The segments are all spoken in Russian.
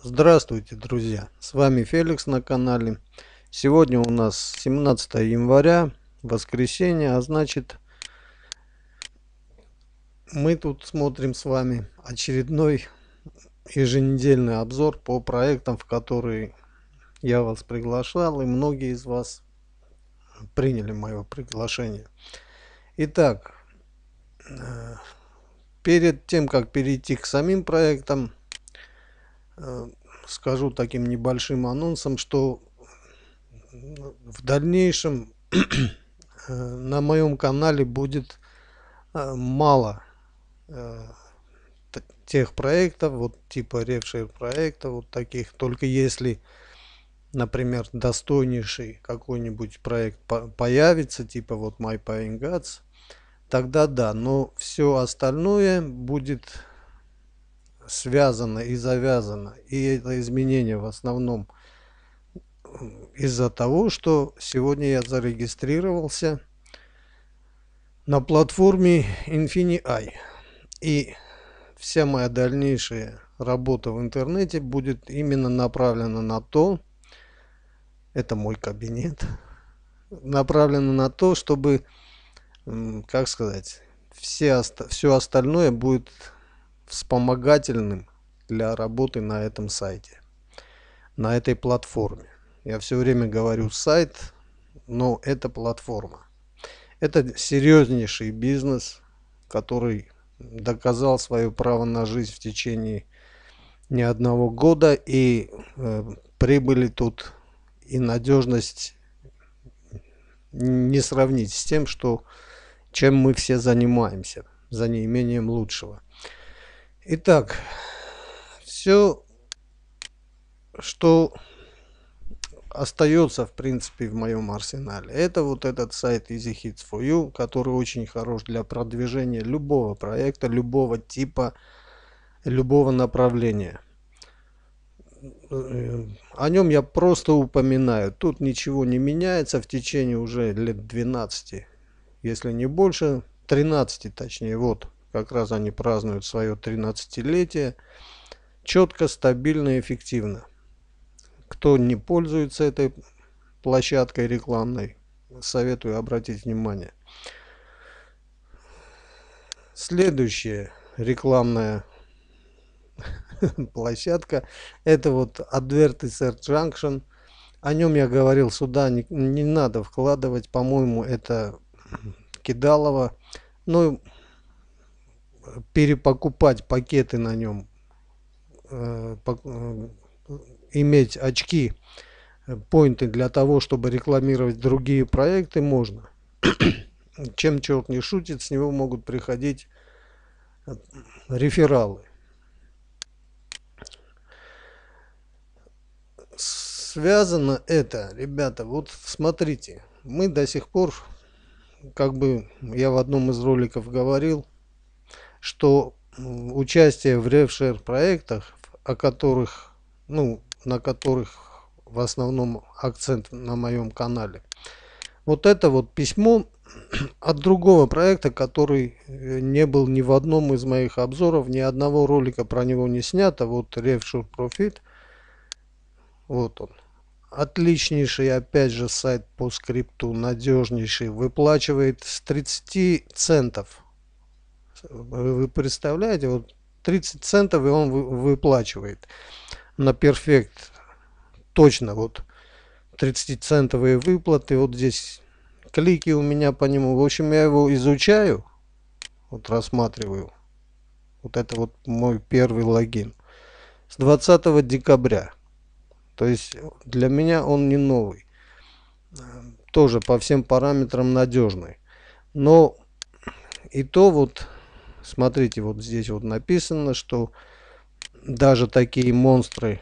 Здравствуйте, друзья! С вами Феликс на канале. Сегодня у нас 17 января, воскресенье, а значит мы тут смотрим с вами очередной еженедельный обзор по проектам, в которые я вас приглашал и многие из вас приняли мое приглашение. Итак, э, перед тем, как перейти к самим проектам, Э, скажу таким небольшим анонсом, что в дальнейшем э, на моем канале будет э, мало тех проектов, вот типа ревшие проектов, вот таких, только если, например, достойнейший какой-нибудь проект появится, типа вот My Paying тогда да, но все остальное будет связано и завязано. И это изменение в основном из-за того, что сегодня я зарегистрировался на платформе InfiniEye. И вся моя дальнейшая работа в интернете будет именно направлена на то, это мой кабинет, направлена на то, чтобы, как сказать, все, все остальное будет вспомогательным для работы на этом сайте, на этой платформе. Я все время говорю сайт, но это платформа. Это серьезнейший бизнес, который доказал свое право на жизнь в течение не одного года, и э, прибыли тут и надежность не сравнить с тем, что чем мы все занимаемся за неимением лучшего. Итак, все, что остается, в принципе, в моем арсенале, это вот этот сайт Easy Hits for You, который очень хорош для продвижения любого проекта, любого типа, любого направления. Э, о нем я просто упоминаю. Тут ничего не меняется в течение уже лет 12, если не больше, 13 точнее, вот как раз они празднуют свое 13-летие. Четко, стабильно, и эффективно. Кто не пользуется этой площадкой рекламной, советую обратить внимание. Следующая рекламная площадка это вот Advertisert Junction. О нем я говорил, сюда не, не надо вкладывать, по-моему, это Кидалова. но ну, перепокупать пакеты на нем, э, э, иметь очки, поинты для того, чтобы рекламировать другие проекты, можно. Чем черт не шутит, с него могут приходить э, рефералы. Связано это, ребята, вот смотрите, мы до сих пор, как бы я в одном из роликов говорил, что участие в ревшер проектах, о которых, ну, на которых в основном акцент на моем канале. Вот это вот письмо от другого проекта, который э, не был ни в одном из моих обзоров, ни одного ролика про него не снято. Вот Revsure Profit. Вот он. Отличнейший, опять же, сайт по скрипту, надежнейший. Выплачивает с 30 центов вы представляете, вот 30 центов и он выплачивает на перфект точно вот 30 центовые выплаты вот здесь клики у меня по нему в общем я его изучаю вот рассматриваю вот это вот мой первый логин с 20 декабря то есть для меня он не новый тоже по всем параметрам надежный но и то вот Смотрите, вот здесь вот написано, что даже такие монстры,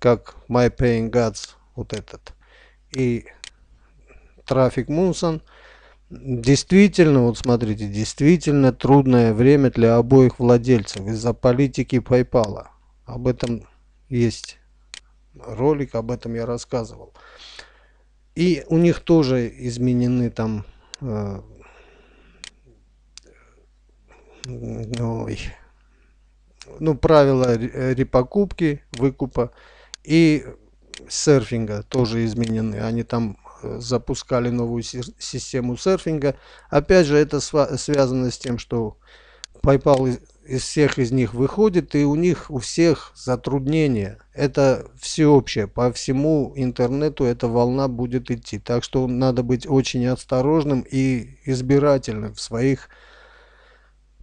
как My Paying Gods, вот этот, и Traffic Moonson, действительно, вот смотрите, действительно трудное время для обоих владельцев из-за политики PayPal. Об этом есть ролик, об этом я рассказывал. И у них тоже изменены там э, ой, ну, правила э, репокупки, выкупа и серфинга тоже изменены. Они там э, запускали новую систему серфинга. Опять же, это связано с тем, что PayPal из всех из них выходит, и у них у всех затруднения. Это всеобщее. По всему интернету эта волна будет идти. Так что надо быть очень осторожным и избирательным в своих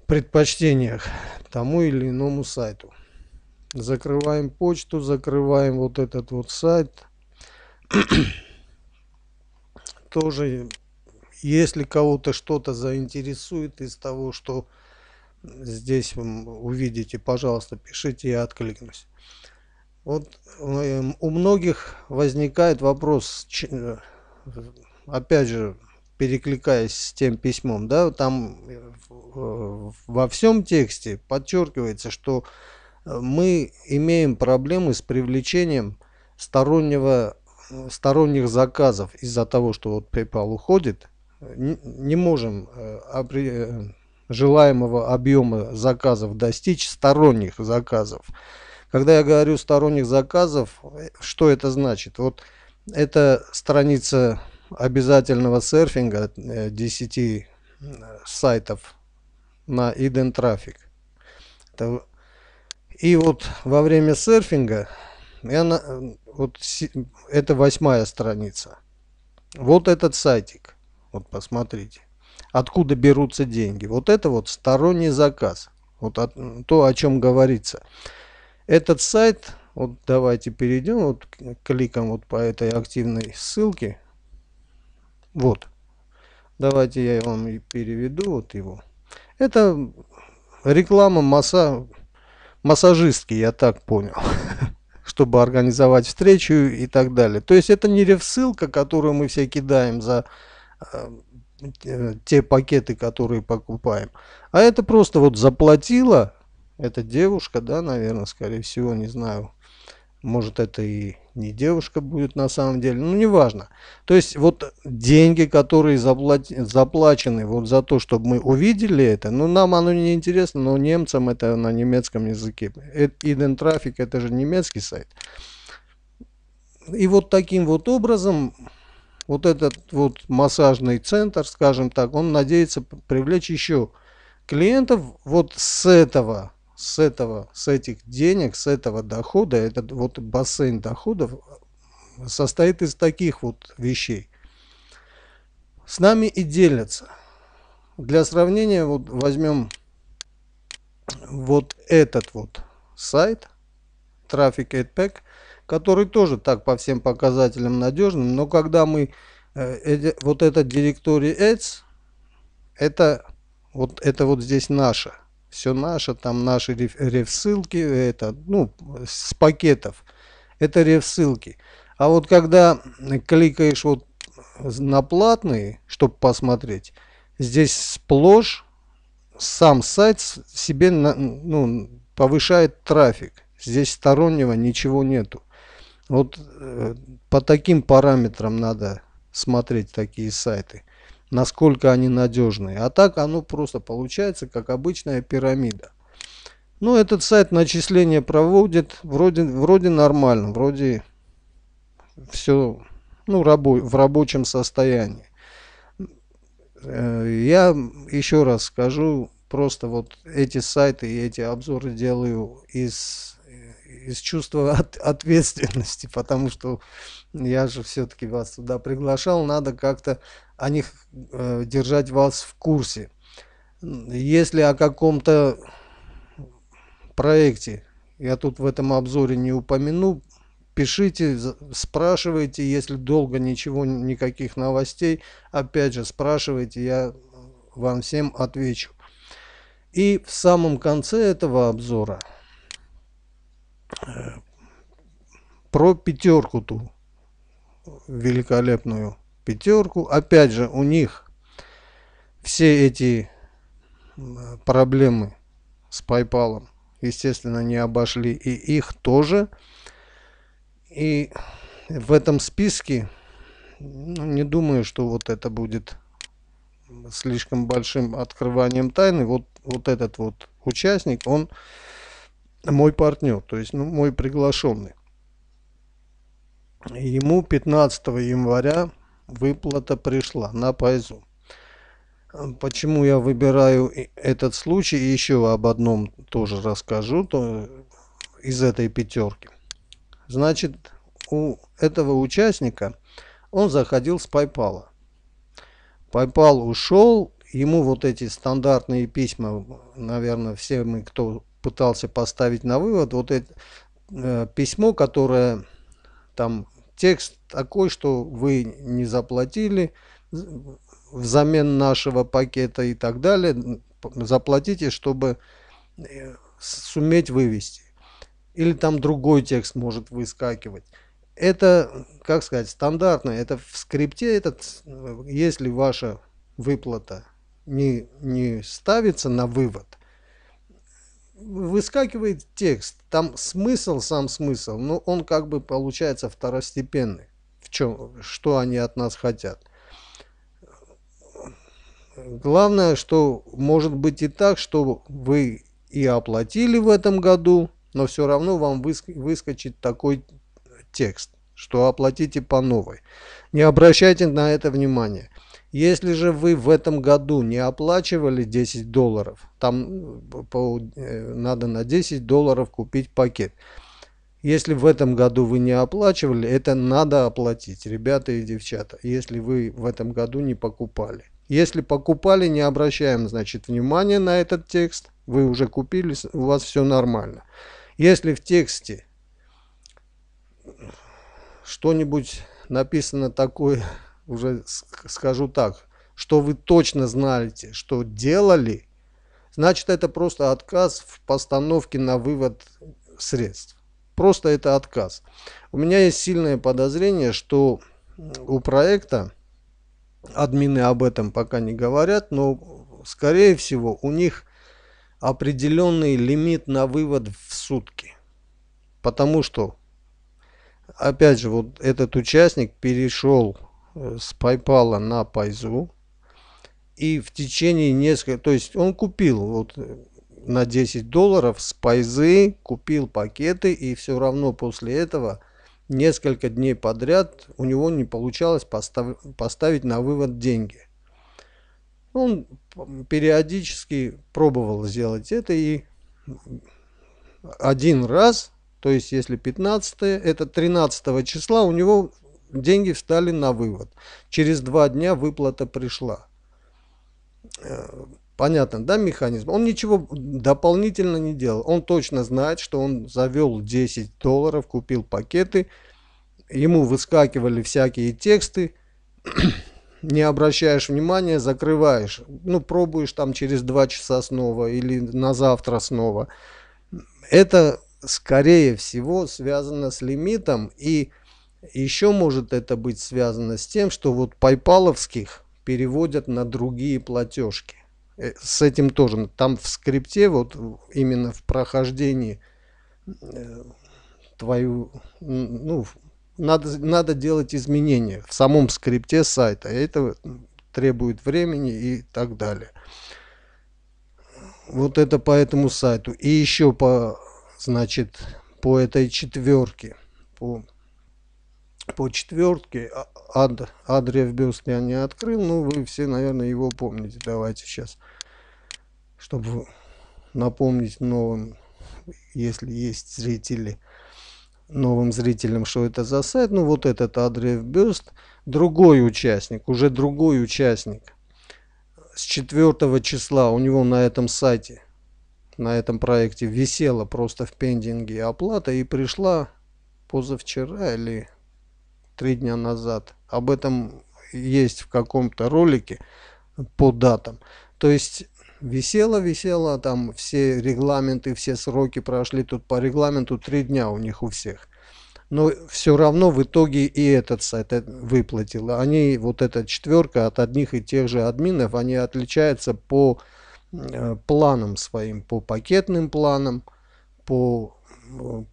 предпочтениях тому или иному сайту. Закрываем почту, закрываем вот этот вот сайт. Тоже, если кого-то что-то заинтересует из того, что здесь вы увидите, пожалуйста, пишите, я откликнусь. Вот э, у многих возникает вопрос, э, опять же, перекликаясь с тем письмом, да, там э, во всем тексте подчеркивается, что э, мы имеем проблемы с привлечением стороннего, э, сторонних заказов из-за того, что вот PayPal уходит, не можем желаемого объема заказов достичь сторонних заказов. Когда я говорю сторонних заказов, что это значит? Вот эта страница обязательного серфинга 10 э, э, сайтов на Eden Traffic. И вот во время серфинга, она, вот, это восьмая страница. Вот этот сайтик, вот посмотрите, откуда берутся деньги. Вот это вот сторонний заказ, вот от, то, о чем говорится. Этот сайт, вот давайте перейдем, вот кликом вот по этой активной ссылке, вот. Давайте я вам и переведу вот его. Это реклама масса... массажистки, я так понял. чтобы организовать встречу и так далее. То есть это не ревсылка, которую мы все кидаем за э, те пакеты, которые покупаем. А это просто вот заплатила эта девушка, да, наверное, скорее всего, не знаю, может это и не девушка будет на самом деле, ну неважно. То есть вот деньги, которые заплачены вот за то, чтобы мы увидели это, ну нам оно не интересно, но немцам это на немецком языке. Э, Идентрафик это же немецкий сайт. И вот таким вот образом вот этот вот массажный центр, скажем так, он надеется привлечь еще клиентов вот с этого с этого, с этих денег, с этого дохода, этот вот бассейн доходов э, состоит из таких вот вещей. С нами и делятся. Для сравнения вот возьмем вот этот вот сайт Traffic 8 который тоже так по всем показателям надежным, но когда мы э, вот этот директорий Ads, это вот это вот здесь наша все наше, там наши ревсылки это, ну, с пакетов. Это ревсылки А вот когда кликаешь вот на платные, чтобы посмотреть, здесь сплошь сам сайт себе ну, повышает трафик. Здесь стороннего ничего нету. Вот э, по таким параметрам надо смотреть такие сайты насколько они надежные. А так оно просто получается, как обычная пирамида. Но ну, этот сайт начисления проводит вроде, вроде нормально, вроде все ну, рабо в рабочем состоянии. Э, я еще раз скажу, просто вот эти сайты и эти обзоры делаю из из чувства от, ответственности, потому что я же все-таки вас туда приглашал, надо как-то о них э, держать вас в курсе. Если о каком-то проекте, я тут в этом обзоре не упомяну, пишите, спрашивайте, если долго ничего, никаких новостей, опять же спрашивайте, я вам всем отвечу. И в самом конце этого обзора Э, про пятерку ту великолепную пятерку. Опять же, у них все эти э, проблемы с PayPal, естественно, не обошли и их тоже. И в этом списке ну, не думаю, что вот это будет слишком большим открыванием тайны. Вот, вот этот вот участник, он мой партнер, то есть ну, мой приглашенный. Ему 15 января выплата пришла на пайзу. Почему я выбираю этот случай, еще об одном тоже расскажу то, из этой пятерки. Значит, у этого участника он заходил с PayPal. PayPal ушел, ему вот эти стандартные письма, наверное, все мы, кто пытался поставить на вывод, вот это э, письмо, которое там текст такой, что вы не заплатили взамен нашего пакета и так далее, заплатите, чтобы э, суметь вывести. Или там другой текст может выскакивать. Это, как сказать, стандартно. Это в скрипте, этот, э, если ваша выплата не, не ставится на вывод, выскакивает текст, там смысл, сам смысл, но он как бы получается второстепенный, в чем, что они от нас хотят. Главное, что может быть и так, что вы и оплатили в этом году, но все равно вам выск выскочит такой текст, что оплатите по новой. Не обращайте на это внимания. Если же вы в этом году не оплачивали 10 долларов, там э, по, э, надо на 10 долларов купить пакет. Если в этом году вы не оплачивали, это надо оплатить, ребята и девчата, если вы в этом году не покупали. Если покупали, не обращаем, значит, внимания на этот текст. Вы уже купили, у вас все нормально. Если в тексте что-нибудь написано такое, уже скажу так, что вы точно знаете, что делали, значит это просто отказ в постановке на вывод средств. Просто это отказ. У меня есть сильное подозрение, что у проекта, админы об этом пока не говорят, но скорее всего у них определенный лимит на вывод в сутки. Потому что, опять же, вот этот участник перешел с PayPal на Пайзу. И в течение нескольких... То есть он купил вот э, на 10 долларов с Пайзы, купил пакеты и все равно после этого несколько дней подряд у него не получалось постав, поставить на вывод деньги. Он периодически пробовал сделать это и один раз, то есть если 15, это 13 числа у него Деньги встали на вывод. Через два дня выплата пришла. Э, понятно, да, механизм? Он ничего дополнительно не делал. Он точно знает, что он завел 10 долларов, купил пакеты. Ему выскакивали всякие тексты. не обращаешь внимания, закрываешь. Ну, пробуешь там через 2 часа снова или на завтра снова. Это, скорее всего, связано с лимитом и еще может это быть связано с тем, что вот пайпаловских переводят на другие платежки. Э, с этим тоже. Там в скрипте, вот именно в прохождении э, твою, ну, надо, надо делать изменения в самом скрипте сайта. А это требует времени и так далее. Вот это по этому сайту. И еще по, значит, по этой четверке. По по четвертке а, ад, Адриев Бюст я не открыл, но вы все, наверное, его помните. Давайте сейчас, чтобы напомнить новым, если есть зрители, новым зрителям, что это за сайт. Ну, вот этот Адриев Бюст, другой участник, уже другой участник с 4 числа у него на этом сайте, на этом проекте висела просто в пендинге оплата и пришла позавчера или три дня назад. Об этом есть в каком-то ролике по датам. То есть висело, висело, там все регламенты, все сроки прошли, тут по регламенту три дня у них у всех. Но все равно в итоге и этот сайт э, выплатил. Они, вот эта четверка от одних и тех же админов, они отличаются по э, планам своим, по пакетным планам, по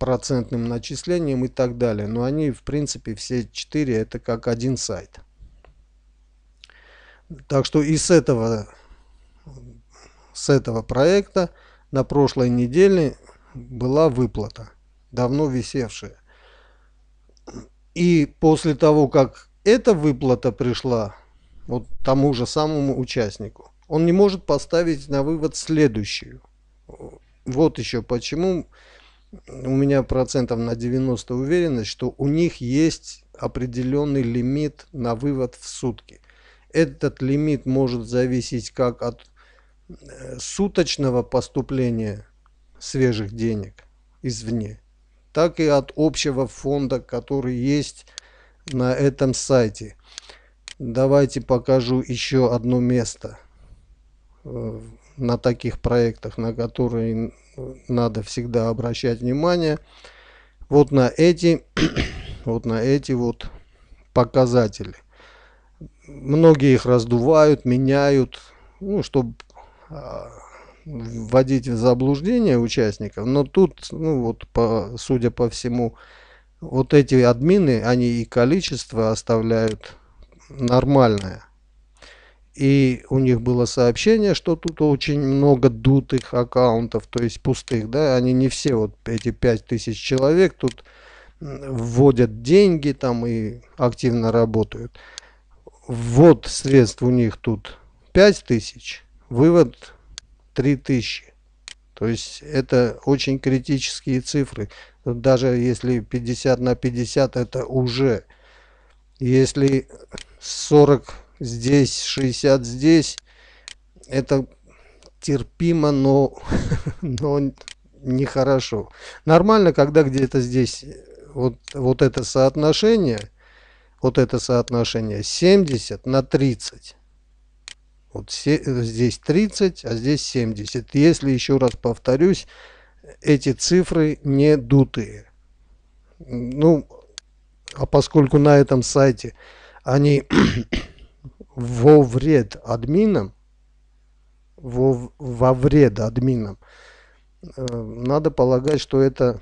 процентным начислением и так далее. Но они, в принципе, все четыре это как один сайт. Так что из этого, с этого проекта на прошлой неделе была выплата, давно висевшая. И после того, как эта выплата пришла вот тому же самому участнику, он не может поставить на вывод следующую. Вот еще почему у меня процентов на 90 уверенность, что у них есть определенный лимит на вывод в сутки. Этот лимит может зависеть как от э, суточного поступления свежих денег извне, так и от общего фонда, который есть на этом сайте. Давайте покажу еще одно место э, на таких проектах, на которые надо всегда обращать внимание вот на эти, вот на эти вот показатели. Многие их раздувают, меняют, ну, чтобы а, вводить в заблуждение участников. Но тут, ну вот, по, судя по всему, вот эти админы, они и количество оставляют нормальное и у них было сообщение, что тут очень много дутых аккаунтов, то есть пустых, да, они не все вот эти 5000 человек тут вводят деньги там и активно работают. Вот средств у них тут 5000, вывод 3000. То есть это очень критические цифры. Даже если 50 на 50 это уже. Если 40 здесь 60 здесь это терпимо но но нехорошо нормально когда где-то здесь вот вот это соотношение вот это соотношение 70 на 30 вот здесь 30 а здесь 70 если еще раз повторюсь эти цифры не дутые ну а поскольку на этом сайте они во вред админам, во, во вред админам, э, надо полагать, что это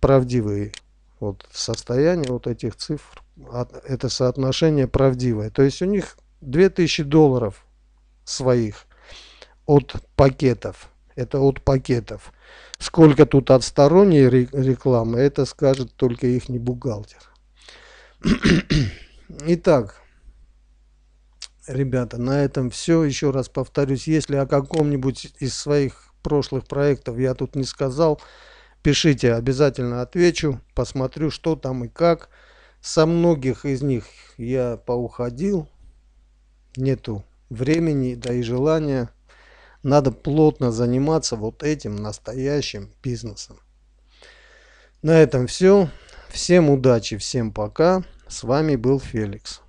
правдивые вот состояние вот этих цифр, а, это соотношение правдивое. То есть у них 2000 долларов своих от пакетов. Это от пакетов. Сколько тут от сторонней рекламы, это скажет только их не бухгалтер. Итак, ребята, на этом все. Еще раз повторюсь, если о каком-нибудь из своих прошлых проектов я тут не сказал, пишите, обязательно отвечу, посмотрю, что там и как. Со многих из них я поуходил, нету времени, да и желания. Надо плотно заниматься вот этим настоящим бизнесом. На этом все. Всем удачи, всем пока. С вами был Феликс.